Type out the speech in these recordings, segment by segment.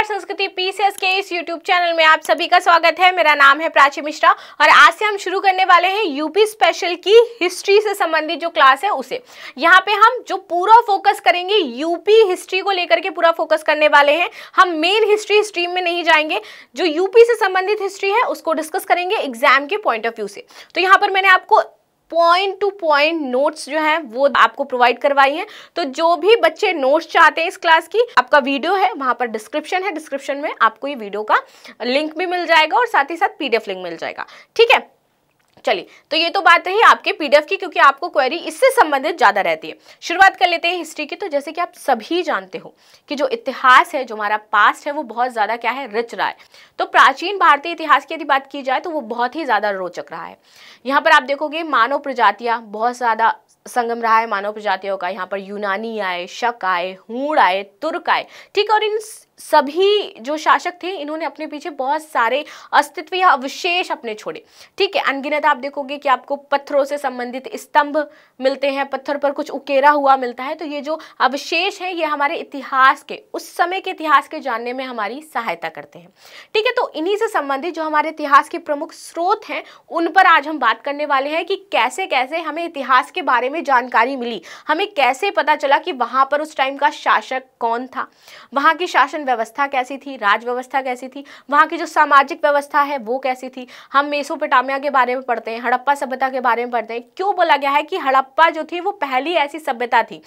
नमस्कार संस्कृति पीसीएस के इस यूट्यूब चैनल में आप सभी का स्वागत है मेरा नाम है प्राची मिश्रा और आज से हम शुरू करने वाले हैं यूपी स्पेशल की हिस्ट्री से संबंधित जो क्लास है उसे यहाँ पे हम जो पूरा फोकस करेंगे यूपी हिस्ट्री को लेकर के पूरा फोकस करने वाले हैं हम मेन हिस्ट्री स्ट्रीम में नहीं जाएंगे जो यूपी से संबंधित हिस्ट्री है उसको डिस्कस करेंगे एग्जाम के पॉइंट ऑफ व्यू से तो यहाँ पर मैंने आपको पॉइंट टू पॉइंट नोट्स जो हैं वो आपको प्रोवाइड करवाई हैं तो जो भी बच्चे नोट्स चाहते हैं इस क्लास की आपका वीडियो है वहां पर डिस्क्रिप्शन है डिस्क्रिप्शन में आपको ये वीडियो का लिंक भी मिल जाएगा और साथ ही साथ पीडीएफ लिंक मिल जाएगा ठीक है चलिए तो ये तो बात रही आपके पीडीएफ की क्योंकि आपको क्वेरी इससे संबंधित ज़्यादा रहती है शुरुआत कर लेते हैं हिस्ट्री की तो जैसे कि आप सभी जानते हो कि जो इतिहास है जो हमारा पास्ट है वो बहुत ज़्यादा क्या है रिच रहा है तो प्राचीन भारतीय इतिहास की यदि बात की जाए तो वो बहुत ही ज़्यादा रोचक रहा है यहाँ पर आप देखोगे मानव प्रजातियाँ बहुत ज़्यादा संगम रहा है मानव प्रजातियों का यहाँ पर यूनानी आए शक आए हूड़ आए तुर्क आए ठीक है और इन सभी जो शासक थे इन्होंने अपने पीछे बहुत सारे अस्तित्व या अवशेष अपने छोड़े ठीक है अनगिनत आप देखोगे कि आपको पत्थरों से संबंधित स्तंभ मिलते हैं पत्थर पर कुछ उकेरा हुआ मिलता है तो ये जो अवशेष है ये हमारे इतिहास के उस समय के इतिहास के जानने में हमारी सहायता करते हैं ठीक है तो इन्हीं से संबंधित जो हमारे इतिहास के प्रमुख स्रोत हैं उन पर आज हम बात करने वाले हैं कि कैसे कैसे हमें इतिहास के बारे में जानकारी मिली हमें कैसे पता चला कि वहाँ पर उस टाइम का शासक कौन था वहाँ की शासन व्यवस्था कैसी थी राज व्यवस्था कैसी थी वहाँ की जो सामाजिक व्यवस्था है वो कैसी थी हम मेसोपोटामिया के बारे में पढ़ते हैं हड़प्पा सभ्यता के बारे में पढ़ते हैं क्यों बोला गया है कि हड़प्पा जो थी वो पहली ऐसी सभ्यता थी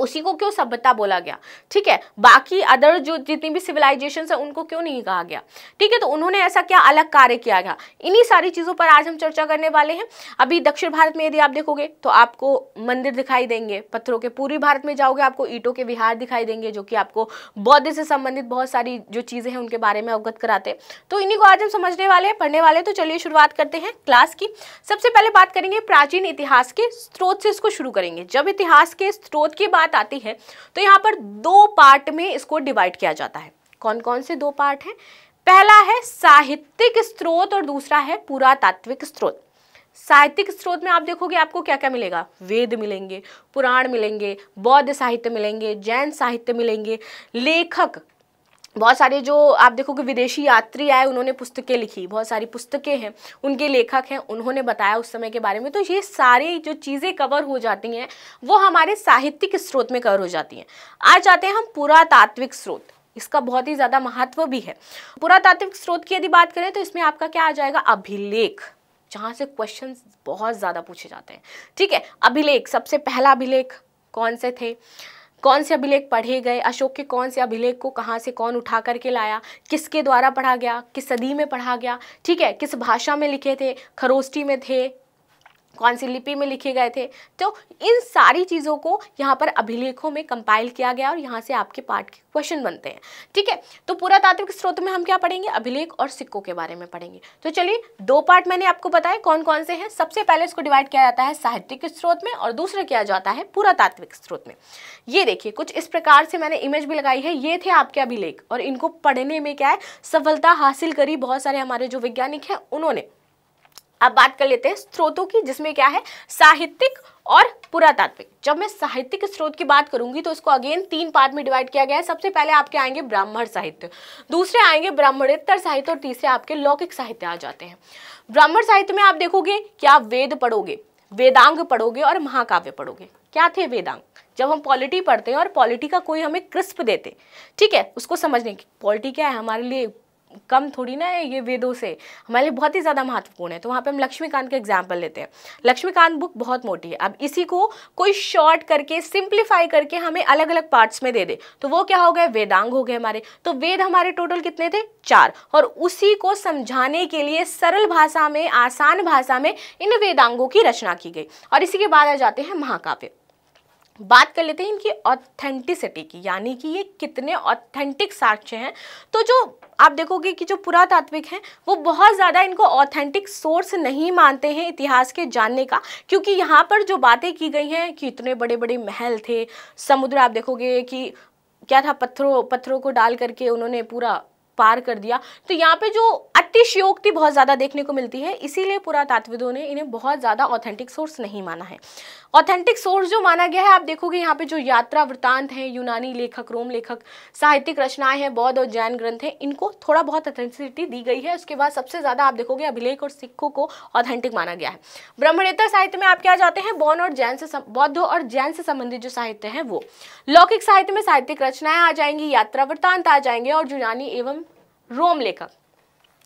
उसी को क्यों सभ्यता बोला गया ठीक है बाकी अदर जो जितनी भी सिविलाइजेशन है उनको क्यों नहीं कहा गया ठीक है तो उन्होंने ऐसा क्या अलग कार्य किया गया इन्हीं सारी चीज़ों पर आज हम चर्चा करने वाले हैं अभी दक्षिण भारत में यदि आप देखोगे तो आपको मंदिर दिखाई देंगे पत्थरों के पूर्वी भारत में जाओगे आपको ईटों के विहार दिखाई देंगे जो कि आपको बौद्ध से संबंधित बहुत सारी जो चीज़ें हैं उनके बारे में अवगत कराते तो इन्हीं को आज हम समझने वाले हैं पढ़ने वाले तो चलिए शुरुआत करते हैं क्लास की सबसे पहले बात करेंगे प्राचीन इतिहास के स्रोत से इसको शुरू करेंगे जब इतिहास के स्रोत की बात बात आती है तो यहाँ पर दो पार्ट में इसको डिवाइड किया जाता है कौन कौन से दो पार्ट हैं पहला है साहित्यिक स्रोत और दूसरा है पुरातात्विक स्रोत साहित्यिक स्रोत में आप देखोगे आपको क्या क्या मिलेगा वेद मिलेंगे पुराण मिलेंगे बौद्ध साहित्य मिलेंगे जैन साहित्य मिलेंगे लेखक बहुत सारे जो आप देखोगे विदेशी यात्री आए उन्होंने पुस्तकें लिखी बहुत सारी पुस्तकें हैं उनके लेखक हैं उन्होंने बताया उस समय के बारे में तो ये सारे जो चीज़ें कवर हो जाती हैं वो हमारे साहित्यिक स्रोत में कवर हो जाती हैं आज आते हैं हम पुरातात्विक स्रोत इसका बहुत ही ज़्यादा महत्व भी है पुरातात्विक स्रोत की यदि बात करें तो इसमें आपका क्या आ जाएगा अभिलेख जहाँ से क्वेश्चन बहुत ज़्यादा पूछे जाते हैं ठीक है अभिलेख सबसे पहला अभिलेख कौन से थे कौन से अभिलेख पढ़े गए अशोक के कौन से अभिलेख को कहाँ से कौन उठा करके लाया किसके द्वारा पढ़ा गया किस सदी में पढ़ा गया ठीक है किस भाषा में लिखे थे खरोष्टी में थे कौन सी लिपि में लिखे गए थे तो इन सारी चीज़ों को यहाँ पर अभिलेखों में कंपाइल किया गया और यहाँ से आपके पाठ के क्वेश्चन बनते हैं ठीक है तो पुरातात्विक स्रोत में हम क्या पढ़ेंगे अभिलेख और सिक्कों के बारे में पढ़ेंगे तो चलिए दो पार्ट मैंने आपको बताया कौन कौन से हैं सबसे पहले इसको डिवाइड किया जाता है साहित्यिक स्रोत में और दूसरा किया जाता है पुरातात्विक स्रोत में ये देखिए कुछ इस प्रकार से मैंने इमेज भी लगाई है ये थे आपके अभिलेख और इनको पढ़ने में क्या है सफलता हासिल करी बहुत सारे हमारे जो वैज्ञानिक हैं उन्होंने अब बात कर लेते हैं स्रोतों की जिसमें क्या है साहित्यिक और पुरातात्विक जब मैं साहित्यिक स्रोत की बात करूंगी तो इसको अगेन तीन पार्ट में डिवाइड किया गया है सबसे पहले आपके आएंगे ब्राह्मण साहित्य दूसरे आएंगे ब्राह्मणेतर साहित्य और तीसरे आपके लौकिक साहित्य आ जाते हैं ब्राह्मण साहित्य में आप देखोगे कि आप वेद पढ़ोगे वेदांग पढ़ोगे और महाकाव्य पढ़ोगे क्या थे वेदांग जब हम पॉलिटी पढ़ते हैं और पॉलिटी का कोई हमें क्रिस्प देते ठीक है उसको समझने की पॉलिटी क्या है हमारे लिए कम थोड़ी ना है ये वेदों से हमारे लिए बहुत ही ज़्यादा महत्वपूर्ण है तो वहाँ पे हम लक्ष्मीकांत का एग्जाम्पल लेते हैं लक्ष्मीकांत बुक बहुत मोटी है अब इसी को कोई शॉर्ट करके सिंप्लीफाई करके हमें अलग अलग पार्ट्स में दे दे तो वो क्या हो गए वेदांग हो गए हमारे तो वेद हमारे टोटल कितने थे चार और उसी को समझाने के लिए सरल भाषा में आसान भाषा में इन वेदांगों की रचना की गई और इसी के बाद आ जाते हैं महाकाव्य बात कर लेते हैं इनकी ऑथेंटिसिटी की यानी कि ये कितने ऑथेंटिक साक्ष्य हैं तो जो आप देखोगे कि जो पुरातात्विक हैं वो बहुत ज़्यादा इनको ऑथेंटिक सोर्स नहीं मानते हैं इतिहास के जानने का क्योंकि यहाँ पर जो बातें की गई हैं कि इतने बड़े बड़े महल थे समुद्र आप देखोगे कि क्या था पत्थरों पत्थरों को डाल करके उन्होंने पूरा पार कर दिया तो यहाँ पे जो अतिशयोक्ति बहुत ज़्यादा देखने को मिलती है इसीलिए पुरातात्विदों ने इन्हें बहुत ज़्यादा ऑथेंटिक सोर्स नहीं माना है ऑथेंटिक सोर्स जो माना गया है आप देखोगे यहाँ पे जो यात्रा वृतांत हैं यूनानी लेखक रोम लेखक साहित्यिक रचनाएं हैं बौद्ध और जैन ग्रंथ हैं इनको थोड़ा बहुत ऑथेंटिसिटी दी गई है उसके बाद सबसे ज़्यादा आप देखोगे अभिलेख और सिक्खों को ऑथेंटिक माना गया है ब्रह्मणेतर साहित्य में आप क्या जाते हैं बौन और जैन से बौद्ध और जैन से संबंधित जो साहित्य है वो लौकिक साहित्य में साहित्यिक रचनाएं आ जाएंगी यात्रा वृतांत आ जाएंगे और यूनानी एवं रोम लेखक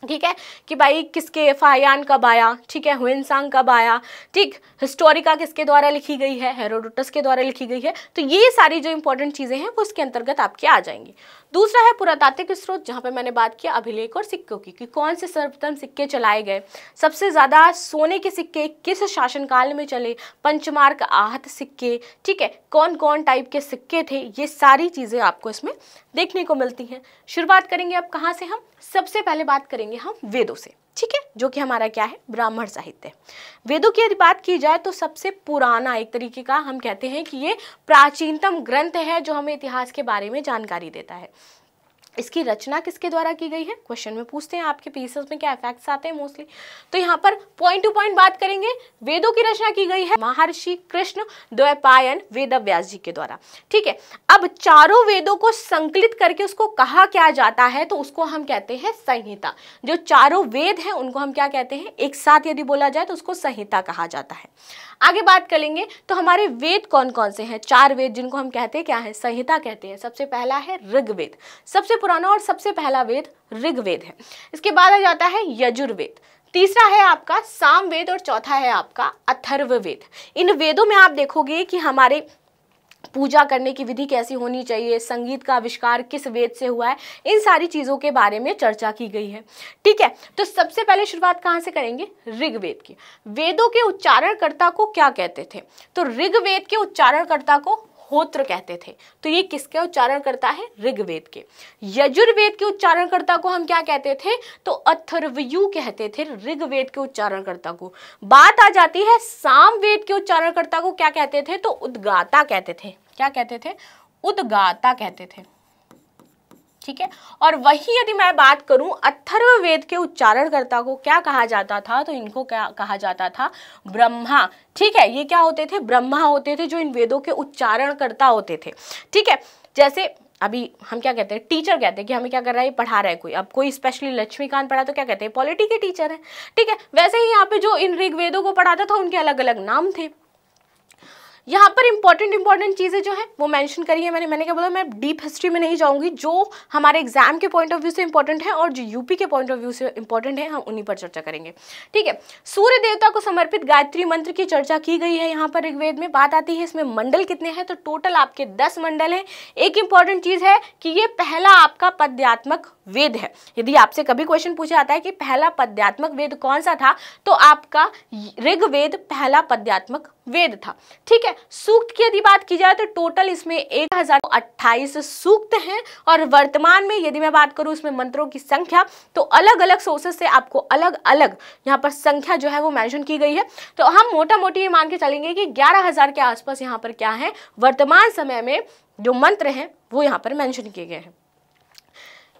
ठीक है कि भाई किसके फायान कब आया ठीक है हुएंसांग कब आया ठीक हिस्टोरिका किसके द्वारा लिखी गई है हेरोडोटस के द्वारा लिखी गई है तो ये सारी जो इंपॉर्टेंट चीज़ें हैं वो इसके अंतर्गत आपके आ जाएंगी दूसरा है पुरातात्विक स्रोत जहाँ पे मैंने बात किया अभिलेख और सिक्कों की कि कौन से सर्वप्रथम सिक्के चलाए गए सबसे ज़्यादा सोने के सिक्के किस शासनकाल में चले पंचमार्क आहत सिक्के ठीक है कौन कौन टाइप के सिक्के थे ये सारी चीज़ें आपको इसमें देखने को मिलती हैं शुरुआत करेंगे अब कहाँ से हम सबसे पहले बात करेंगे हम वेदों से ठीक है जो कि हमारा क्या है ब्राह्मण साहित्य वेदों की यदि बात की जाए तो सबसे पुराना एक तरीके का हम कहते हैं कि ये प्राचीनतम ग्रंथ है जो हमें इतिहास के बारे में जानकारी देता है इसकी रचना किसके द्वारा की गई है क्वेश्चन में पूछते हैं आपके पीसेस में क्या इफेक्ट्स आते हैं मोस्टली तो यहाँ पर पॉइंट टू पॉइंट बात करेंगे वेदों की रचना की गई है महर्षि कृष्ण द्वैपायन वेद व्यास जी के द्वारा ठीक है अब चारों वेदों को संकलित करके उसको कहा क्या जाता है तो उसको हम कहते हैं संहिता जो चारों वेद हैं उनको हम क्या कहते हैं एक साथ यदि बोला जाए तो उसको संहिता कहा जाता है आगे बात करेंगे तो हमारे वेद कौन कौन से हैं चार वेद जिनको हम कहते हैं क्या है संहिता कहते हैं सबसे पहला है ऋग्वेद सबसे पुराना और सबसे पहला वेद ऋग्वेद है इसके बाद आ जाता है यजुर्वेद तीसरा है आपका सामवेद और चौथा है आपका अथर्ववेद इन वेदों में आप देखोगे कि हमारे पूजा करने की विधि कैसी होनी चाहिए संगीत का आविष्कार किस वेद से हुआ है इन सारी चीज़ों के बारे में चर्चा की गई है ठीक है तो सबसे पहले शुरुआत कहाँ से करेंगे ऋग्वेद की वेदों के उच्चारणकर्ता को क्या कहते थे तो ऋग्वेद के उच्चारणकर्ता को होत्र कहते थे तो ये किसके उच्चारण करता है ऋग्वेद के यजुर्वेद के उच्चारणकर्ता को हम क्या कहते थे तो अथर्वयु कहते थे ऋग्वेद के उच्चारणकर्ता को बात आ जाती है सामवेद के उच्चारणकर्ता को क्या कहते थे तो उद्गाता कहते थे क्या कहते थे उद्गाता कहते थे ठीक है और वही यदि मैं बात करूं अथर्व वेद के उच्चारणकर्ता को क्या कहा जाता था तो इनको क्या कहा जाता था ब्रह्मा ठीक है ये क्या होते थे ब्रह्मा होते थे जो इन वेदों के उच्चारणकर्ता होते थे ठीक है जैसे अभी हम क्या कहते हैं टीचर कहते हैं कि हमें क्या कर रहा है पढ़ा रहा है कोई अब कोई स्पेशली लक्ष्मीकांत पढ़ा तो क्या कहते हैं पॉलिटी के टीचर है ठीक है वैसे ही यहाँ पे जो इन ऋग्वेदों को पढ़ाता था उनके अलग अलग नाम थे यहाँ पर इंपॉर्टेंट इंपॉर्टेंट चीज़ें जो है वो मैंशन करी है मैंने मैंने क्या बोला मैं डीप हिस्ट्री में नहीं जाऊँगी जो हमारे एग्जाम के पॉइंट ऑफ व्यू से इंपॉर्टेंट है और जो यूपी के पॉइंट ऑफ व्यू से इंपॉर्टेंट है हम उन्हीं पर चर्चा करेंगे ठीक है सूर्य देवता को समर्पित गायत्री मंत्र की चर्चा की गई है यहाँ पर ऋग्वेद में बात आती है इसमें मंडल कितने हैं तो टोटल आपके दस मंडल हैं एक इंपॉर्टेंट चीज़ है कि ये पहला आपका पद्यात्मक वेद है यदि आपसे कभी क्वेश्चन पूछा जाता है कि पहला पद्यात्मक वेद कौन सा था तो आपका ऋग्वेद पहला पद्यात्मक वेद था ठीक है सूक्त की यदि बात की जाए तो टोटल इसमें एक हजार अट्ठाईस सूक्त हैं और वर्तमान में यदि मैं बात करूं इसमें मंत्रों की संख्या तो अलग अलग सोर्सेस से आपको अलग अलग यहाँ पर संख्या जो है वो मैंशन की गई है तो हम मोटा मोटी ये मान के चलेंगे कि ग्यारह हजार के आसपास यहाँ पर क्या है वर्तमान समय में जो मंत्र हैं वो यहाँ पर मैंशन किए गए हैं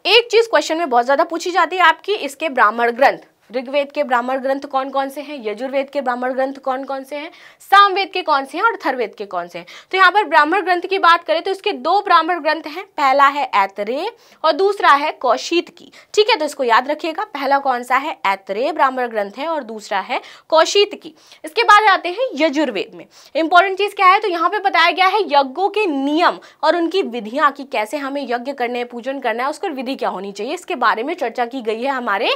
एक चीज क्वेश्चन में बहुत ज्यादा पूछी जाती है आपकी इसके ब्राह्मण ग्रंथ ऋग्वेद के ब्राह्मण ग्रंथ कौन कौन से हैं यजुर्वेद के ब्राह्मण ग्रंथ कौन कौन से हैं सामवेद के कौन से हैं और थर्वेद के कौन से हैं तो यहाँ पर ब्राह्मण ग्रंथ की बात करें तो इसके दो ब्राह्मण ग्रंथ हैं पहला है ऐतरे और दूसरा है कौशित की ठीक है तो इसको याद रखिएगा पहला कौन सा है ऐतरे ब्राह्मण ग्रंथ है और दूसरा है कौशित की इसके बाद आते हैं यजुर्वेद में इंपॉर्टेंट चीज क्या है तो यहाँ पे बताया गया है यज्ञों के नियम और उनकी विधियां कि कैसे हमें यज्ञ करने पूजन करना है उसको विधि क्या होनी चाहिए इसके बारे में चर्चा की गई है हमारे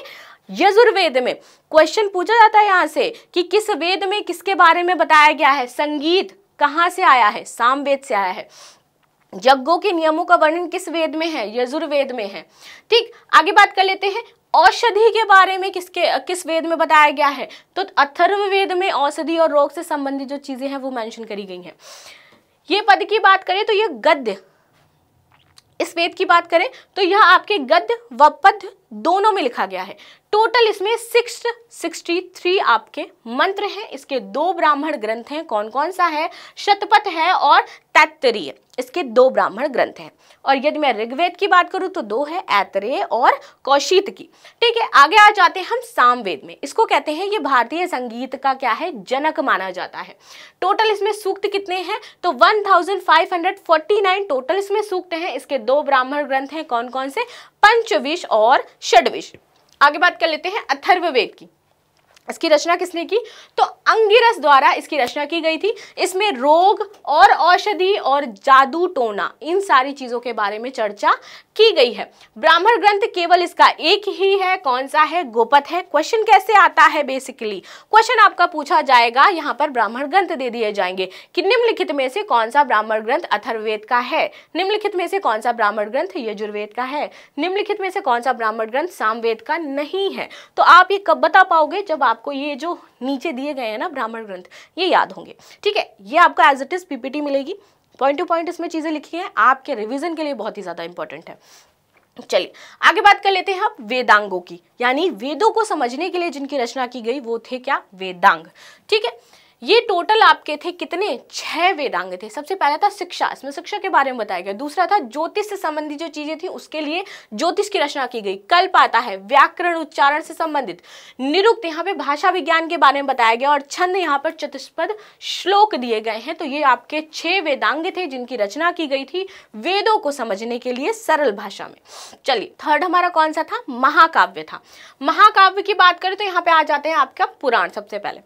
यजुर्वेद में क्वेश्चन पूछा जाता है यहाँ से कि किस वेद में किसके बारे में बताया गया है संगीत कहां से आया है सामवेद से आया है यज्ञों के नियमों का वर्णन किस वेद में है यजुर्वेद में है ठीक आगे बात कर लेते हैं औषधि के बारे में किसके किस वेद में बताया गया है तो अथर्ववेद में औषधि और रोग से संबंधित जो चीजें हैं वो मेंशन करी गई हैं ये पद की बात करें तो ये गद्य इस वेद की बात करें तो यह आपके गद्य व पद दोनों में लिखा गया है टोटल इसमें सिक्स सिक्सटी थ्री आपके मंत्र हैं इसके दो ब्राह्मण ग्रंथ हैं कौन कौन सा है शतपथ है और तैतरीय इसके दो ब्राह्मण ग्रंथ हैं और यदि मैं ऋग्वेद की बात करूं तो दो है ऐतरेय और कौशित की ठीक है आगे आ जाते हैं हम सामवेद में इसको कहते हैं ये भारतीय संगीत का क्या है जनक माना जाता है टोटल इसमें सूक्त कितने हैं तो 1549 टोटल इसमें सूक्त हैं इसके दो ब्राह्मण ग्रंथ हैं कौन कौन से पंचविश और षडविश आगे बात कर लेते हैं अथर्ववेद की इसकी रचना किसने की तो अंगिरस द्वारा इसकी रचना की गई थी इसमें रोग और औषधि और जादू टोना इन सारी चीज़ों के बारे में चर्चा की गई है ब्राह्मण ग्रंथ केवल इसका एक ही है कौन सा है गोपत है क्वेश्चन कैसे आता है बेसिकली क्वेश्चन आपका पूछा जाएगा यहाँ पर ब्राह्मण ग्रंथ दे दिए जाएंगे कि निम्नलिखित में से कौन सा ब्राह्मण ग्रंथ अथर्वेद का है निम्नलिखित में से कौन सा ब्राह्मण ग्रंथ यजुर्वेद का है निम्नलिखित में से कौन सा ब्राह्मण ग्रंथ सामवेद का नहीं है तो आप ये कब बता पाओगे जब आपको ये जो नीचे दिए गए हैं ना ब्राह्मण ग्रंथ ये याद होंगे ठीक है ये आपको एज इट इज पीपीटी मिलेगी पॉइंट टू पॉइंट इसमें चीज़ें लिखी हैं आपके रिविजन के लिए बहुत ही ज़्यादा इंपॉर्टेंट है चलिए आगे बात कर लेते हैं आप वेदांगों की यानी वेदों को समझने के लिए जिनकी रचना की गई वो थे क्या वेदांग ठीक है ये टोटल आपके थे कितने छह वेदांग थे सबसे पहला था शिक्षा इसमें शिक्षा के बारे में बताया गया दूसरा था ज्योतिष से संबंधित जो चीजें थी उसके लिए ज्योतिष की रचना की गई कल्प आता है व्याकरण उच्चारण से संबंधित निरुक्त यहाँ पे भाषा विज्ञान के बारे में बताया गया और छंद यहाँ पर चतुष्पद श्लोक दिए गए हैं तो ये आपके छह वेदांग थे जिनकी रचना की गई थी वेदों को समझने के लिए सरल भाषा में चलिए थर्ड हमारा कौन सा था महाकाव्य था महाकाव्य की बात करें तो यहाँ पे आ जाते हैं आपका पुराण सबसे पहले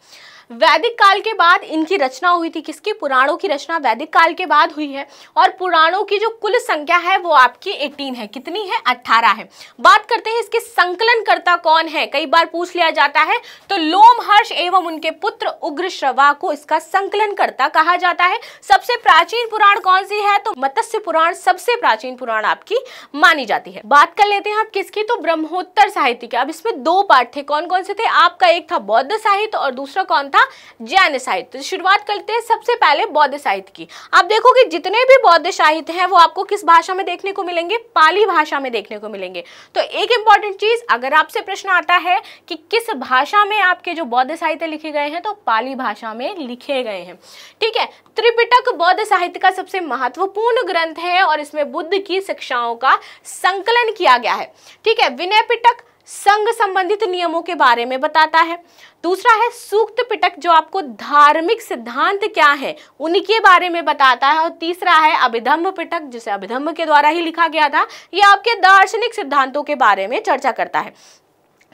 वैदिक काल के बाद इनकी रचना हुई थी किसकी पुराणों की रचना वैदिक काल के बाद हुई है और पुराणों की जो कुल संख्या है वो आपकी एटीन है कितनी है अट्ठारह है बात करते हैं इसके संकलनकर्ता कौन है कई बार पूछ लिया जाता है तो लोम हर्ष एवं उनके पुत्र उग्र श्रवा को इसका संकलनकर्ता कहा जाता है सबसे प्राचीन पुराण कौन सी है तो मत्स्य पुराण सबसे प्राचीन पुराण आपकी मानी जाती है बात कर लेते हैं आप किसकी तो ब्रह्मोत्तर साहित्य की अब इसमें दो पाठ थे कौन कौन से थे आपका एक था बौद्ध साहित्य और दूसरा कौन था जैन पुराने साहित्य तो शुरुआत करते हैं सबसे पहले बौद्ध साहित्य की आप देखोगे जितने भी बौद्ध साहित्य हैं वो आपको किस भाषा में देखने को मिलेंगे पाली भाषा में देखने को मिलेंगे तो एक इंपॉर्टेंट चीज अगर आपसे प्रश्न आता है कि किस भाषा में आपके जो बौद्ध साहित्य लिखे गए हैं तो पाली भाषा में लिखे गए हैं ठीक है त्रिपिटक बौद्ध साहित्य का सबसे महत्वपूर्ण ग्रंथ है और इसमें बुद्ध की शिक्षाओं का संकलन किया गया है ठीक है विनय पिटक संघ संबंधित नियमों के बारे में बताता है दूसरा है सूक्त पिटक जो आपको धार्मिक सिद्धांत क्या है उनके बारे में बताता है और तीसरा है अभिधम्भ पिटक जिसे अभिधम्भ के द्वारा ही लिखा गया था यह आपके दार्शनिक सिद्धांतों के बारे में चर्चा करता है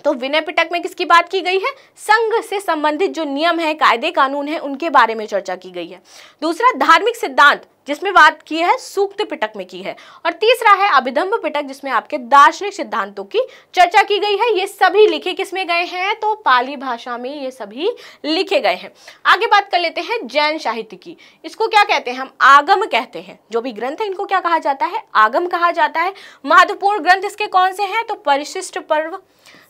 तो विनय पिटक में किसकी बात की गई है संघ से संबंधित जो नियम है कायदे कानून है उनके बारे में चर्चा की गई है दूसरा धार्मिक सिद्धांत जिसमें बात की है सूक्त पिटक में की है और तीसरा है अभिधम्ब पिटक जिसमें आपके दार्शनिक सिद्धांतों की चर्चा की गई है ये सभी लिखे किसमें गए हैं तो पाली भाषा में ये सभी लिखे गए हैं आगे बात कर लेते हैं जैन साहित्य की इसको क्या कहते हैं हम आगम कहते हैं जो भी ग्रंथ है इनको क्या कहा जाता है आगम कहा जाता है महत्वपूर्ण ग्रंथ इसके कौन से हैं तो परिशिष्ट पर्व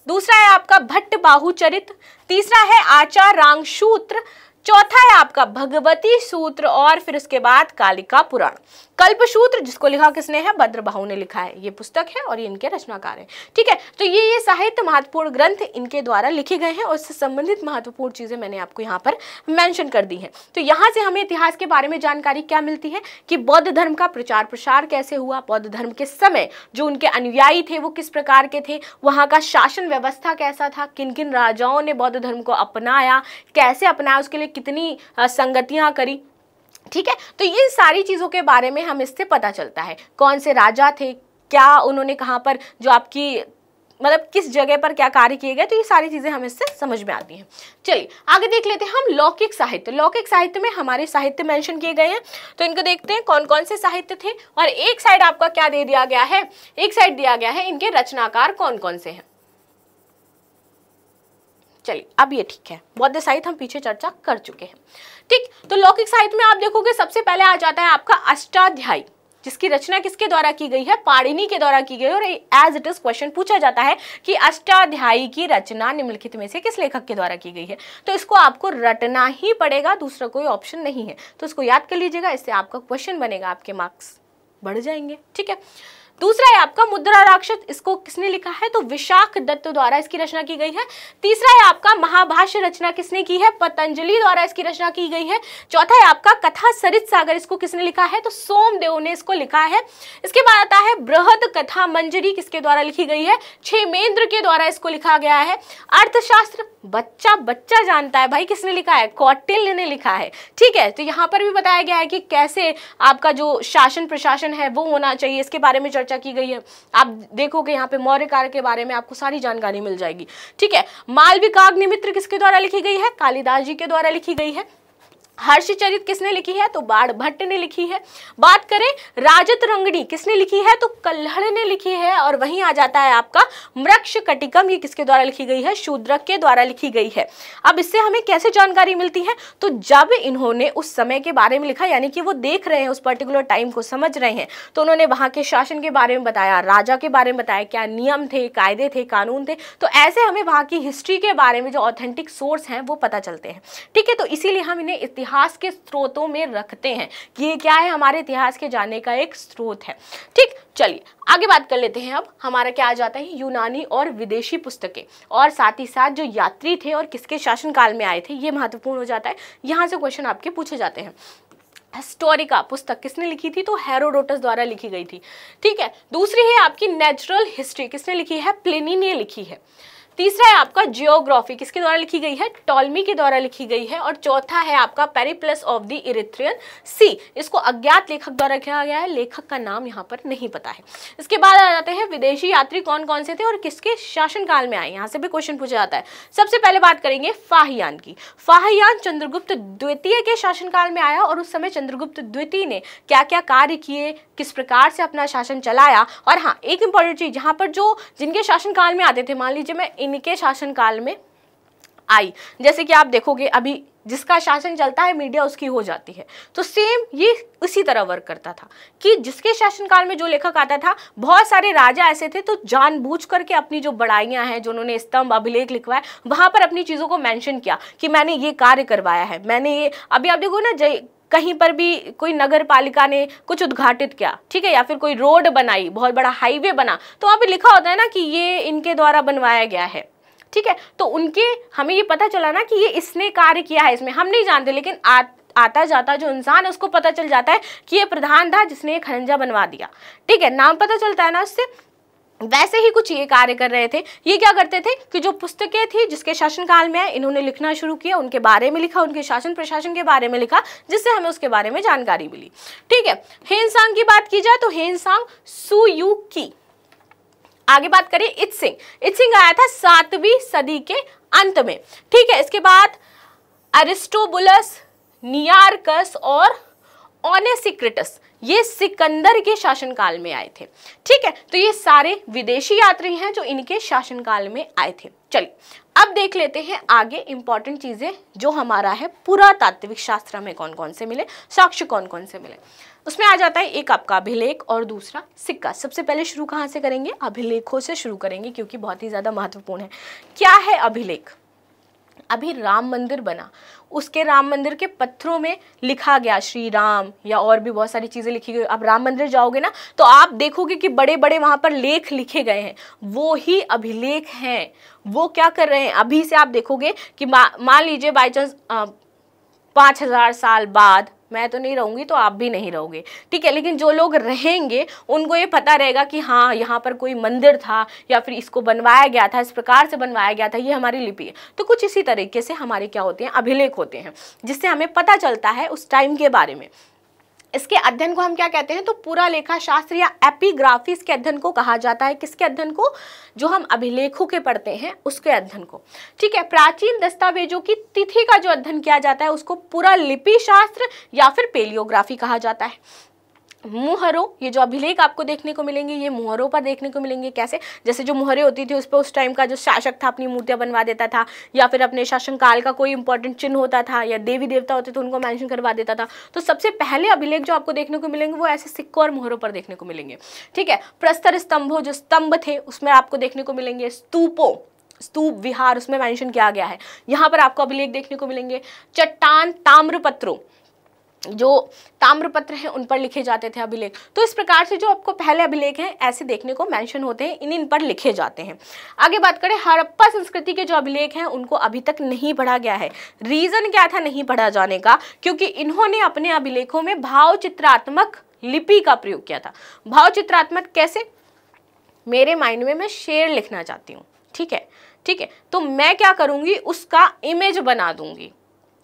दूसरा है आपका भट्ट बाहुचरित तीसरा है आचार रांग सूत्र चौथा है आपका भगवती सूत्र और फिर उसके बाद कालिका पुराण कल्प सूत्र जिसको लिखा किसने है भद्रबाहु ने लिखा है ये पुस्तक है और ये इनके रचनाकार है ठीक है तो ये ये साहित्य महत्वपूर्ण ग्रंथ इनके द्वारा लिखे गए हैं और संबंधित महत्वपूर्ण चीज़ें मैंने आपको यहाँ पर मैंशन कर दी है तो यहाँ से हमें इतिहास के बारे में जानकारी क्या मिलती है कि बौद्ध धर्म का प्रचार प्रसार कैसे हुआ बौद्ध धर्म के समय जो उनके अनुयायी थे वो किस प्रकार के थे वहाँ का शासन व्यवस्था कैसा था किन किन राजाओं ने बौद्ध धर्म को अपनाया कैसे अपनाया उसके लिए कितनी संगतियाँ करी ठीक है तो ये सारी चीज़ों के बारे में हम इससे पता चलता है कौन से राजा थे क्या उन्होंने कहाँ पर जो आपकी मतलब किस जगह पर क्या कार्य किए गए तो ये सारी चीज़ें हमें इससे समझ में आती हैं चलिए आगे देख लेते हैं हम लौकिक साहित्य लौकिक साहित्य में हमारे साहित्य मेंशन किए गए हैं तो इनको देखते हैं कौन कौन से साहित्य थे और एक साइड आपका क्या दे दिया गया है एक साइड दिया गया है इनके रचनाकार कौन कौन से हैं चलिए अब ये ठीक है बौद्ध साहित्य हम पीछे चर्चा कर चुके हैं ठीक तो लौकिक साहित्य में आप देखोगे सबसे पहले आ जाता है आपका अष्टाध्यायी जिसकी रचना किसके द्वारा की गई है पाड़िनी के द्वारा की गई और एज इट इज क्वेश्चन पूछा जाता है कि अष्टाध्यायी की रचना निम्नलिखित में से किस लेखक के द्वारा की गई है तो इसको आपको रटना ही पड़ेगा दूसरा कोई ऑप्शन नहीं है तो इसको याद कर लीजिएगा इससे आपका क्वेश्चन बनेगा आपके मार्क्स बढ़ जाएंगे ठीक है दूसरा है आपका मुद्रा राक्षस इसको किसने लिखा है तो विशाख दत्त द्वारा इसकी रचना की गई है तीसरा है आपका महाभाष्य रचना किसने की है पतंजलि द्वारा इसकी रचना की गई है चौथा है आपका कथा सरित सागर इसको किसने लिखा है तो सोमदेव ने इसको लिखा है इसके बाद आता है बृहद कथा मंजरी किसके द्वारा लिखी गई है छेमेंद्र के द्वारा इसको लिखा गया है अर्थशास्त्र बच्चा बच्चा जानता है भाई किसने लिखा है कौटिल्य ने लिखा है ठीक है तो यहाँ पर भी बताया गया है कि कैसे आपका जो शासन प्रशासन है वो होना चाहिए इसके बारे में चर्चा चर्चा की गई है आप देखोगे यहाँ पे मौर्य कार्य के बारे में आपको सारी जानकारी मिल जाएगी ठीक है मालविकाग्निमित्र किसके द्वारा लिखी गई है कालिदास जी के द्वारा लिखी गई है हर्षचरित किसने लिखी है तो बाढ़ भट्ट ने लिखी है बात करें राजत रंगड़ी किसने लिखी है तो कल्हड़ ने लिखी है और वहीं आ जाता है आपका मृक्ष कटिकम ये किसके द्वारा लिखी गई है शूद्रक के द्वारा लिखी गई है अब इससे हमें कैसे जानकारी मिलती है तो जब इन्होंने उस समय के बारे में लिखा यानी कि वो देख रहे हैं उस पर्टिकुलर टाइम को समझ रहे हैं तो उन्होंने वहाँ के शासन के बारे में बताया राजा के बारे में बताया क्या नियम थे कायदे थे कानून थे तो ऐसे हमें वहाँ की हिस्ट्री के बारे में जो ऑथेंटिक सोर्स हैं वो पता चलते हैं ठीक है तो इसीलिए हम इन्हें इतिहास इतिहास के स्रोतों में रखते हैं कि ये क्या है हमारे इतिहास के जाने का एक स्रोत है ठीक चलिए आगे बात कर लेते हैं अब हमारा क्या आ जाता है यूनानी और विदेशी पुस्तकें और साथ ही साथ जो यात्री थे और किसके शासनकाल में आए थे ये महत्वपूर्ण हो जाता है यहाँ से क्वेश्चन आपके पूछे जाते हैं हिस्टोरिका पुस्तक किसने लिखी थी तो हेरोडोटस द्वारा लिखी गई थी ठीक है दूसरी है आपकी नेचुरल हिस्ट्री किसने लिखी है प्लेनी ने लिखी है तीसरा है आपका जियोग्राफी किसके द्वारा लिखी गई है टॉलमी के द्वारा लिखी गई है और चौथा है आपका Periplus of the Erythraean Sea इसको अज्ञात लेखक द्वारा लिखा गया है लेखक का नाम यहाँ पर नहीं पता है इसके बाद आ जाते हैं विदेशी यात्री कौन कौन से थे और किसके शासनकाल में आए यहाँ से भी क्वेश्चन पूछा जाता है सबसे पहले बात करेंगे फाहियान की फाहियान चंद्रगुप्त द्वितीय के शासनकाल में आया और उस समय चंद्रगुप्त द्वितीय ने क्या क्या कार्य किए किस प्रकार से अपना शासन चलाया और हाँ एक इंपॉर्टेंट चीज यहाँ पर जो जिनके शासनकाल में आते थे मान लीजिए मैं इनके शासनकाल में आई जैसे कि आप देखोगे अभी जिसका शासन चलता है मीडिया उसकी हो जाती है तो सेम ये उसी तरह वर्क करता था कि जिसके शासनकाल में जो लेखक आता था बहुत सारे राजा ऐसे थे तो जानबूझ करके अपनी जो बड़ाइयाँ हैं जो उन्होंने स्तंभ अभिलेख लिखवाए वहाँ पर अपनी चीज़ों को मेंशन किया कि मैंने ये कार्य करवाया है मैंने ये अभी आप देखो ना जय कहीं पर भी कोई नगर पालिका ने कुछ उद्घाटित किया ठीक है या फिर कोई रोड बनाई बहुत बड़ा हाईवे बना तो वहाँ पर लिखा होता है ना कि ये इनके द्वारा बनवाया गया है ठीक है तो उनके हमें ये पता चला ना कि ये इसने कार्य किया है इसमें हम नहीं जानते लेकिन आ, आता जाता जो इंसान है उसको पता चल जाता है कि ये प्रधान था जिसने ये खनंजा बनवा दिया ठीक है नाम पता चलता है ना उससे वैसे ही कुछ ये कार्य कर रहे थे ये क्या करते थे कि जो पुस्तकें थी जिसके शासनकाल में इन्होंने लिखना शुरू किया उनके बारे में लिखा उनके शासन प्रशासन के बारे में लिखा जिससे हमें उसके बारे में जानकारी मिली ठीक है हेनसांग की बात की जाए तो हेनसांग सुयू की आगे बात करें इत सिंह इत सिंह आया था सातवीं सदी के अंत में ठीक है इसके बाद अरिस्टोबुलस नियारकस और ऑनेसिक्रिटस ये सिकंदर के शासनकाल में आए थे ठीक है तो ये सारे विदेशी यात्री हैं जो इनके शासनकाल में आए थे चलिए अब देख लेते हैं आगे इंपॉर्टेंट चीज़ें जो हमारा है पुरातात्विक शास्त्र में कौन कौन से मिले साक्ष्य कौन कौन से मिले उसमें आ जाता है एक आपका अभिलेख और दूसरा सिक्का सबसे पहले शुरू कहाँ से करेंगे अभिलेखों से शुरू करेंगे क्योंकि बहुत ही ज़्यादा महत्वपूर्ण है क्या है अभिलेख अभी राम मंदिर बना उसके राम मंदिर के पत्थरों में लिखा गया श्री राम या और भी बहुत सारी चीज़ें लिखी गई आप राम मंदिर जाओगे ना तो आप देखोगे कि बड़े बड़े वहाँ पर लेख लिखे गए हैं वो ही अभिलेख हैं वो क्या कर रहे हैं अभी से आप देखोगे कि मान लीजिए बाई चांस पाँच हज़ार साल बाद मैं तो नहीं रहूंगी तो आप भी नहीं रहोगे ठीक है लेकिन जो लोग रहेंगे उनको ये पता रहेगा कि हाँ यहाँ पर कोई मंदिर था या फिर इसको बनवाया गया था इस प्रकार से बनवाया गया था ये हमारी लिपि है तो कुछ इसी तरीके से हमारे क्या होते हैं अभिलेख होते हैं जिससे हमें पता चलता है उस टाइम के बारे में इसके अध्ययन को हम क्या कहते हैं तो पूरा लेखा शास्त्र या एपीग्राफी इसके अध्ययन को कहा जाता है किसके अध्ययन को जो हम अभिलेखों के पढ़ते हैं उसके अध्ययन को ठीक है प्राचीन दस्तावेजों की तिथि का जो अध्ययन किया जाता है उसको पूरा लिपि शास्त्र या फिर पेलियोग्राफी कहा जाता है मुहरों ये जो अभिलेख आपको देखने को मिलेंगे ये मुहरों पर देखने को मिलेंगे कैसे जैसे जो मुहरें होती थी उस पर उस टाइम का जो शासक था अपनी मूर्तियां बनवा देता था या फिर अपने शासनकाल का कोई इंपॉर्टेंट चिन्ह होता था या देवी देवता होते थे उनको मैंशन करवा देता था तो सबसे पहले अभिलेख जो आपको देखने को मिलेंगे वो ऐसे सिक्कों और मुहरों पर देखने को मिलेंगे ठीक है प्रस्तर स्तंभों जो स्तंभ थे उसमें आपको देखने को मिलेंगे स्तूपों स्तूप विहार उसमें मैंशन किया गया है यहाँ पर आपको अभिलेख देखने को मिलेंगे चट्टान ताम्रपत्रों जो ताम्रपत्र हैं उन पर लिखे जाते थे अभिलेख तो इस प्रकार से जो आपको पहले अभिलेख हैं ऐसे देखने को मेंशन होते हैं इन इन पर लिखे जाते हैं आगे बात करें हड़प्पा संस्कृति के जो अभिलेख हैं उनको अभी तक नहीं पढ़ा गया है रीज़न क्या था नहीं पढ़ा जाने का क्योंकि इन्होंने अपने अभिलेखों में भावचित्रात्मक लिपि का प्रयोग किया था भावचित्रात्मक कैसे मेरे माइंड में मैं शेर लिखना चाहती हूँ ठीक है ठीक है तो मैं क्या करूँगी उसका इमेज बना दूंगी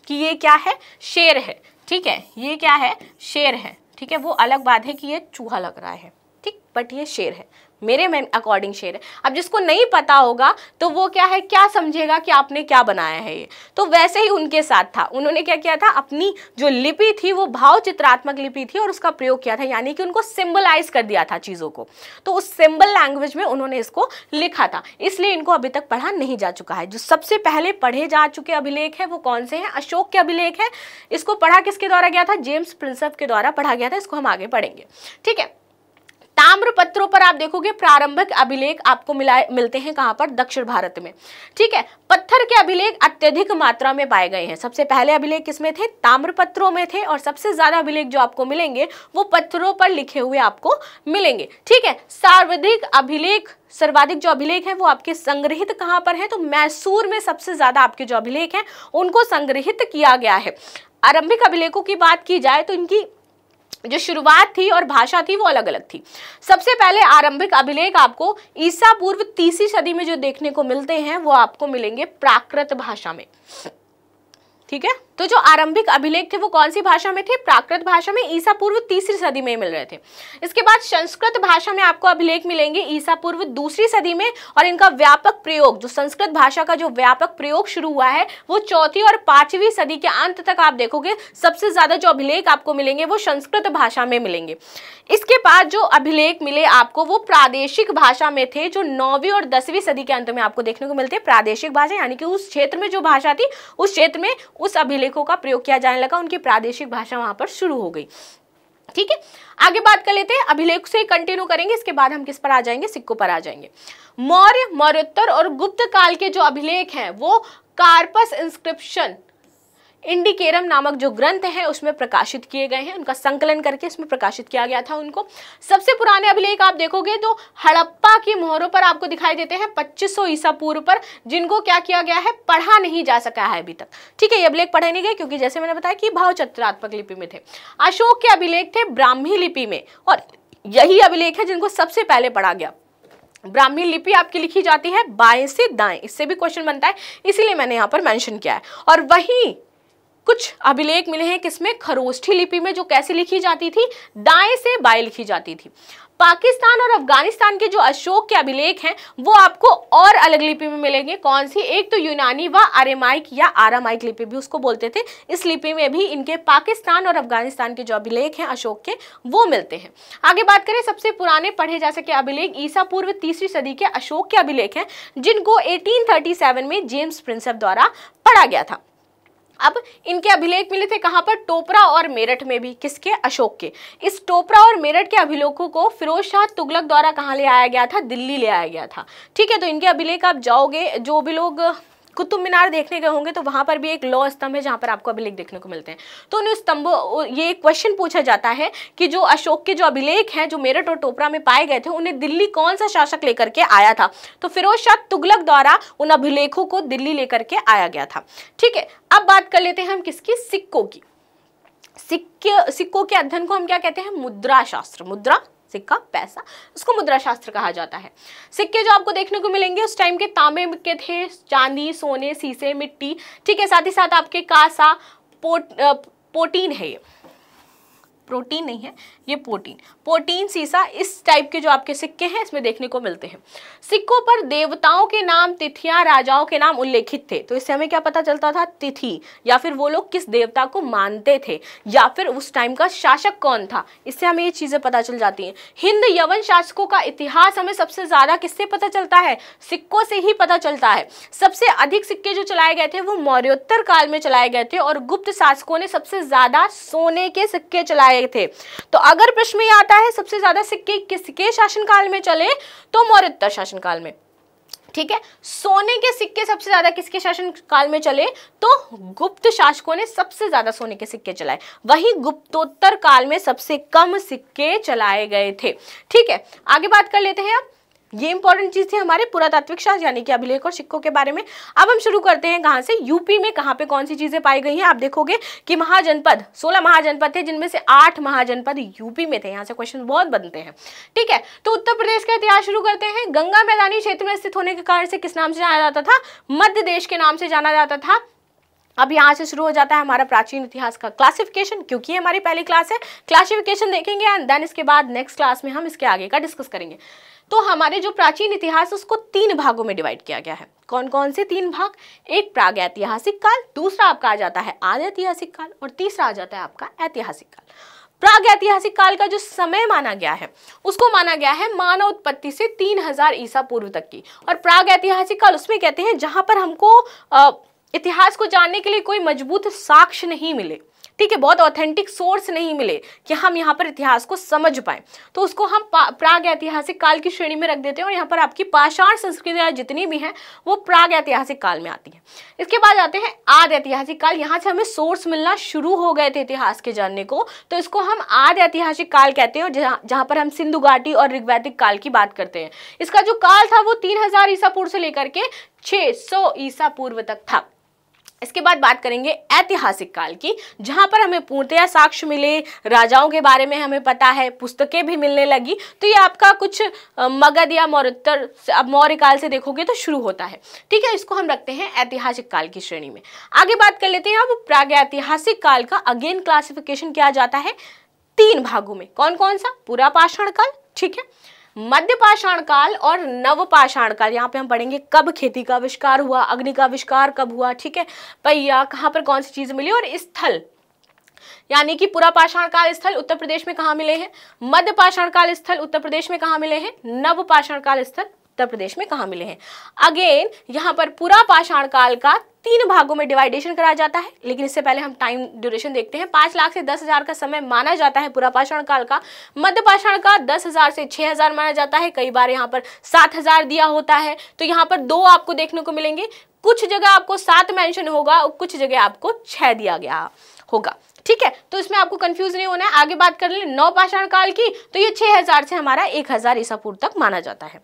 कि ये क्या है शेर है ठीक है ये क्या है शेर है ठीक है वो अलग बात है कि ये चूहा लग रहा है ठीक बट ये शेर है मेरे में अकॉर्डिंग शेर है अब जिसको नहीं पता होगा तो वो क्या है क्या समझेगा कि आपने क्या बनाया है ये तो वैसे ही उनके साथ था उन्होंने क्या किया था अपनी जो लिपि थी वो भाव चित्रात्मक लिपि थी और उसका प्रयोग किया था यानी कि उनको सिम्बलाइज कर दिया था चीज़ों को तो उस सिम्बल लैंग्वेज में उन्होंने इसको लिखा था इसलिए इनको अभी तक पढ़ा नहीं जा चुका है जो सबसे पहले पढ़े जा चुके अभिलेख हैं वो कौन से हैं अशोक के अभिलेख हैं इसको पढ़ा किसके द्वारा गया था जेम्स प्रिंसप के द्वारा पढ़ा गया था इसको हम आगे पढ़ेंगे ठीक है ताम्र पत्रों पर आप देखोगे प्रारंभिक अभिलेख आपको मिलाए मिलते हैं कहाँ पर दक्षिण भारत में ठीक है पत्थर के अभिलेख अत्यधिक मात्रा में पाए गए हैं सबसे पहले अभिलेख किसमें थे ताम्र पत्रों में थे और सबसे ज्यादा अभिलेख जो आपको मिलेंगे वो पत्थरों पर लिखे हुए आपको मिलेंगे ठीक है सार्वधिक अभिलेख सर्वाधिक जो अभिलेख है वो आपके संग्रहित कहाँ पर है तो मैसूर में सबसे ज्यादा आपके जो अभिलेख हैं उनको संग्रहित किया गया है आरंभिक अभिलेखों की बात की जाए तो इनकी जो शुरुआत थी और भाषा थी वो अलग अलग थी सबसे पहले आरंभिक अभिलेख आपको ईसा पूर्व तीसरी सदी में जो देखने को मिलते हैं वो आपको मिलेंगे प्राकृत भाषा में ठीक है तो जो आरंभिक अभिलेख थे वो कौन सी भाषा में थे प्राकृत भाषा में ईसा पूर्व तीसरी सदी में मिल रहे थे इसके बाद संस्कृत भाषा में आपको अभिलेख मिलेंगे ईसा पूर्व दूसरी सदी में और इनका व्यापक प्रयोग जो संस्कृत भाषा का जो व्यापक प्रयोग शुरू हुआ है वो चौथी और पांचवी सदी के अंत तक आप देखोगे सबसे ज्यादा जो अभिलेख आपको मिलेंगे वो संस्कृत भाषा में मिलेंगे इसके बाद जो अभिलेख मिले आपको वो प्रादेशिक भाषा में थे जो नौवीं और दसवीं सदी के अंत में आपको देखने को मिलते प्रादेशिक भाषा यानी कि उस क्षेत्र में जो भाषा थी उस क्षेत्र में उस अभिलेख लेखों का प्रयोग किया जाने लगा उनकी प्रादेशिक भाषा वहां पर शुरू हो गई ठीक है आगे बात कर लेते हैं अभिलेख से कंटिन्यू करेंगे इसके बाद हम किस पर आ जाएंगे सिक्कों पर आ जाएंगे मौर्य मौर्योत्तर और गुप्त काल के जो अभिलेख हैं वो कार्पस इंस्क्रिप्शन इंडिकेरम नामक जो ग्रंथ हैं उसमें प्रकाशित किए गए हैं उनका संकलन करके इसमें प्रकाशित किया गया था उनको सबसे पुराने अभिलेख आप देखोगे तो हड़प्पा की मोहरों पर आपको दिखाई देते हैं 2500 ईसा पूर्व पर जिनको क्या किया गया है पढ़ा नहीं जा सका है अभी तक ठीक है ये अभिलेख पढ़े नहीं गए क्योंकि जैसे मैंने बताया कि भावचत्रात्मक लिपि में थे अशोक के अभिलेख थे ब्राह्मी लिपि में और यही अभिलेख है जिनको सबसे पहले पढ़ा गया ब्राह्मी लिपि आपकी लिखी जाती है बाएं से दाएं इससे भी क्वेश्चन बनता है इसीलिए मैंने यहाँ पर मेंशन किया है और वहीं कुछ अभिलेख मिले हैं किसमें खरोष्ठी लिपि में जो कैसे लिखी जाती थी दाएं से बाएं लिखी जाती थी पाकिस्तान और अफगानिस्तान के जो अशोक के अभिलेख हैं वो आपको और अलग लिपि में मिलेंगे कौन सी एक तो यूनानी व आरेमाइक या आरामाइक लिपि भी उसको बोलते थे इस लिपि में भी इनके पाकिस्तान और अफगानिस्तान के जो अभिलेख हैं अशोक के वो मिलते हैं आगे बात करें सबसे पुराने पढ़े जा सके अभिलेख ईसा पूर्व तीसरी सदी के अशोक के अभिलेख हैं जिनको एटीन में जेम्स प्रिंसअप द्वारा पढ़ा गया था अब इनके अभिलेख मिले थे कहाँ पर टोपरा और मेरठ में भी किसके अशोक के इस टोपरा और मेरठ के अभिलेखों को फिरोज शाह तुगलक द्वारा कहाँ ले आया गया था दिल्ली ले आया गया था ठीक है तो इनके अभिलेख आप जाओगे जो भी लोग कुतुब मीनार देखने गए होंगे तो वहां पर भी एक लौ स्तंभ है जहां पर आपको अभिलेख देखने को मिलते हैं तो उन स्तंभों ये क्वेश्चन पूछा जाता है कि जो अशोक के जो अभिलेख हैं जो मेरठ और टोपरा में पाए गए थे उन्हें दिल्ली कौन सा शासक लेकर के आया था तो फिरोज शाह तुगलक द्वारा उन अभिलेखों को दिल्ली लेकर के आया गया था ठीक है अब बात कर लेते हैं हम किसकी सिक्कों की सिक्के सिक्कों के अध्ययन को हम क्या कहते हैं मुद्रा शास्त्र मुद्रा सिक्का पैसा उसको मुद्रा शास्त्र कहा जाता है सिक्के जो आपको देखने को मिलेंगे उस टाइम के तांबे के थे चांदी सोने सीसे मिट्टी ठीक है साथ ही साथ आपके कासा पोट पोटीन है ये प्रोटीन नहीं है ये प्रोटीन प्रोटीन सीसा इस टाइप के जो आपके सिक्के हैं इसमें देखने को मिलते हैं सिक्कों पर देवताओं के नाम तिथियां राजाओं के नाम उल्लेखित थे तो इससे हमें क्या पता चलता था तिथि या फिर वो लोग किस देवता को मानते थे या फिर उस टाइम का शासक कौन था इससे हमें ये चीज़ें पता चल जाती हैं हिंद यवन शासकों का इतिहास हमें सबसे ज़्यादा किससे पता चलता है सिक्कों से ही पता चलता है सबसे अधिक सिक्के जो चलाए गए थे वो मौर्योत्तर काल में चलाए गए थे और गुप्त शासकों ने सबसे ज़्यादा सोने के सिक्के चलाए गए थे तो अगर प्रश्न ये आता है सबसे ज्यादा सिक्के किसके शासनकाल में चले तो मौर्योत्तर शासनकाल में ठीक है सोने के सिक्के सबसे ज्यादा किसके शासन काल में चले तो गुप्त शासकों ने सबसे ज्यादा सोने के सिक्के चलाए वही गुप्तोत्तर काल में सबसे कम सिक्के चलाए गए थे ठीक है आगे बात कर लेते हैं आप ये इंपॉर्टेंट चीज थी हमारे पुरातात्विक शास्त्र यानी कि अभिलेख और सिक्कों के बारे में अब हम शुरू करते हैं कहाँ से यूपी में कहाँ पे कौन सी चीजें पाई गई हैं आप देखोगे कि महाजनपद सोलह महाजनपद थे जिनमें से आठ महाजनपद यूपी में थे यहाँ से क्वेश्चन बहुत बनते हैं ठीक है तो उत्तर प्रदेश का इतिहास शुरू करते हैं गंगा मैदानी क्षेत्र में स्थित होने के कारण से किस नाम से जाना जाता था मध्य देश के नाम से जाना जाता था अब यहाँ से शुरू हो जाता है हमारा प्राचीन इतिहास का क्लासिफिकेशन क्योंकि ये हमारी पहली क्लास है क्लासिफिकेशन देखेंगे एंड देन इसके बाद नेक्स्ट क्लास में हम इसके आगे का डिस्कस करेंगे तो हमारे जो प्राचीन इतिहास उसको तीन भागों में डिवाइड किया गया है कौन कौन से तीन भाग एक प्राग ऐतिहासिक काल दूसरा आपका आ जाता है आद ऐतिहासिक काल और तीसरा आ जाता है आपका ऐतिहासिक काल प्राग ऐतिहासिक काल का जो समय माना गया है उसको माना गया है मानव उत्पत्ति से 3000 ईसा पूर्व तक की और प्राग ऐतिहासिक काल उसमें कहते हैं जहां पर हमको आ, इतिहास को जानने के लिए कोई मजबूत साक्ष्य नहीं मिले ठीक है बहुत ऑथेंटिक सोर्स नहीं मिले कि हम यहाँ पर इतिहास को समझ पाए तो उसको हम प्राग ऐतिहासिक काल की श्रेणी में रख देते हैं और यहाँ पर आपकी पाषाण संस्कृतियाँ जितनी भी हैं वो प्राग ऐतिहासिक काल में आती है इसके बाद आते हैं आद ऐतिहासिक काल यहाँ से हमें सोर्स मिलना शुरू हो गए थे इतिहास के जानने को तो इसको हम आद ऐतिहासिक काल कहते हैं जहाँ जहाँ पर हम सिंधु घाटी और ऋग्वैदिक काल की बात करते हैं इसका जो काल था वो तीन ईसा पूर्व से लेकर के 600 ईसा पूर्व तक था इसके बाद बात करेंगे ऐतिहासिक काल की जहां पर हमें पूर्णतया साक्ष्य मिले राजाओं के बारे में हमें पता है पुस्तकें भी मिलने लगी तो ये आपका कुछ मगध या मौर्योत्तर अब मौर्य काल से देखोगे तो शुरू होता है ठीक है इसको हम रखते हैं ऐतिहासिक काल की श्रेणी में आगे बात कर लेते हैं अब प्रागैतिहासिक काल का अगेन क्लासिफिकेशन किया जाता है तीन भागों में कौन कौन सा पूरा पाषाण काल ठीक है मध्य पाषाण काल और नव पाषाण काल यहाँ पे हम पढ़ेंगे कब खेती का आविष्कार हुआ अग्नि का आविष्कार कब हुआ ठीक है पहिया कहाँ पर कौन सी चीज मिली और स्थल यानी कि पूरा पाषाण काल स्थल उत्तर प्रदेश में कहा मिले हैं मध्य पाषाण काल स्थल उत्तर प्रदेश में कहा मिले हैं नव पाषाण काल स्थल उत्तर प्रदेश में कहा मिले हैं अगेन यहाँ पर पूरा पाषाण काल का तीन भागों में डिवाइडेशन कराया जाता है लेकिन इससे पहले हम टाइम ड्यूरेशन देखते हैं पांच लाख से दस हज़ार का समय माना जाता है पूरा पाषाण काल का मध्य पाषाण का दस हज़ार से छह हज़ार माना जाता है कई बार यहाँ पर सात हज़ार दिया होता है तो यहाँ पर दो आपको देखने को मिलेंगे कुछ जगह आपको सात मैंशन होगा और कुछ जगह आपको छह दिया गया होगा ठीक है तो इसमें आपको कंफ्यूज नहीं होना है आगे बात कर ले नौ पाषाण काल की तो ये छह से हमारा एक ईसा पूर्व तक माना जाता है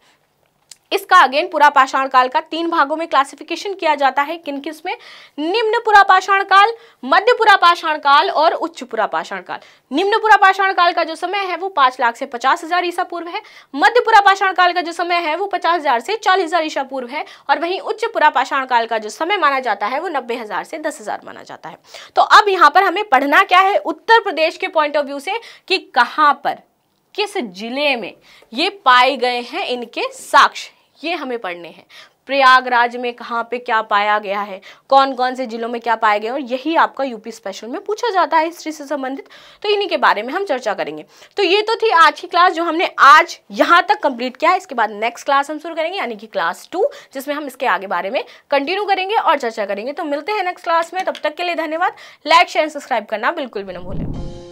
इसका अगेन पुरापाषाण काल का तीन भागों में क्लासिफिकेशन किया जाता है किन किस में निम्न पुरापाषाण काल मध्य पुरापाषाण काल और उच्च पुरापाषाण काल निम्न पुरापाषाण काल का जो समय है वो पांच लाख से पचास हजार ईसा पूर्व है मध्य पुरापाषाण काल का जो समय है वो पचास हजार से चालीस हजार ईसा पूर्व है और वहीं उच्च पुरापाषाण काल का जो समय माना जाता है वो नब्बे हजार से दस हजार माना जाता है तो अब यहाँ पर हमें पढ़ना क्या है उत्तर प्रदेश के पॉइंट ऑफ व्यू से कि कहाँ पर किस जिले में ये पाए गए हैं इनके साक्ष्य ये हमें पढ़ने हैं प्रयागराज में कहाँ पे क्या पाया गया है कौन कौन से जिलों में क्या पाया गया और यही आपका यूपी स्पेशल में पूछा जाता है हिस्ट्री से संबंधित तो इन्हीं के बारे में हम चर्चा करेंगे तो ये तो थी आज की क्लास जो हमने आज यहाँ तक कंप्लीट किया है इसके बाद नेक्स्ट क्लास हम शुरू करेंगे यानी कि क्लास टू जिसमें हम इसके आगे बारे में कंटिन्यू करेंगे और चर्चा करेंगे तो मिलते हैं नेक्स्ट क्लास में तब तक के लिए धन्यवाद लाइक शेयर सब्सक्राइब करना बिल्कुल भी ना भूलें